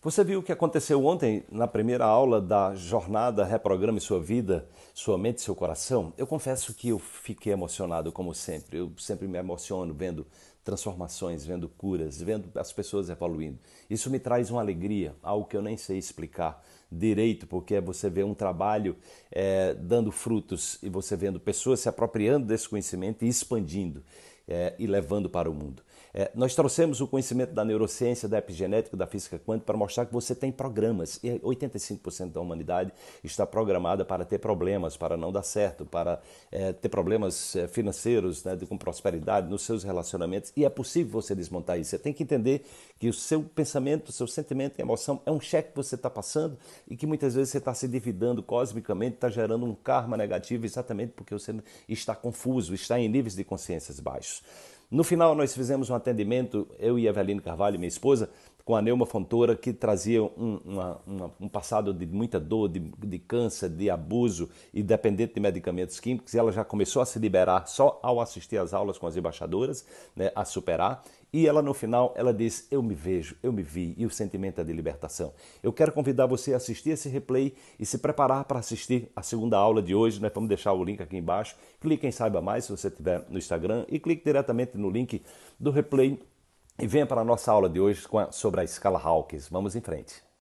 Você viu o que aconteceu ontem na primeira aula da jornada Reprograme Sua Vida, Sua Mente e Seu Coração? Eu confesso que eu fiquei emocionado, como sempre. Eu sempre me emociono vendo transformações, vendo curas, vendo as pessoas evoluindo. Isso me traz uma alegria, algo que eu nem sei explicar direito, porque é você vê um trabalho é, dando frutos e você vendo pessoas se apropriando desse conhecimento e expandindo é, e levando para o mundo. É, nós trouxemos o conhecimento da neurociência, da epigenética, da física quântica para mostrar que você tem programas. E 85% da humanidade está programada para ter problemas, para não dar certo, para é, ter problemas é, financeiros, né, com prosperidade nos seus relacionamentos. E é possível você desmontar isso. Você tem que entender que o seu pensamento, o seu sentimento e emoção é um cheque que você está passando e que muitas vezes você está se endividando cosmicamente, está gerando um karma negativo exatamente porque você está confuso, está em níveis de consciências baixos. No final, nós fizemos um atendimento, eu e Eveline Carvalho, minha esposa, com a Neuma Fontoura, que trazia um, uma, uma, um passado de muita dor, de, de, câncer, de abuso e dependente de medicamentos químicos. E ela já começou a se liberar só ao assistir às aulas com as embaixadoras, né, a superar. E ela no final, ela diz: "Eu me vejo, eu me vi" e o sentimento é de libertação. Eu quero convidar você a assistir esse replay e se preparar para assistir a segunda aula de hoje, né? Vamos deixar o link aqui embaixo. Clique em saiba mais se você tiver no Instagram e clique diretamente no link do replay e venha para a nossa aula de hoje sobre a escala Hawkins. Vamos em frente.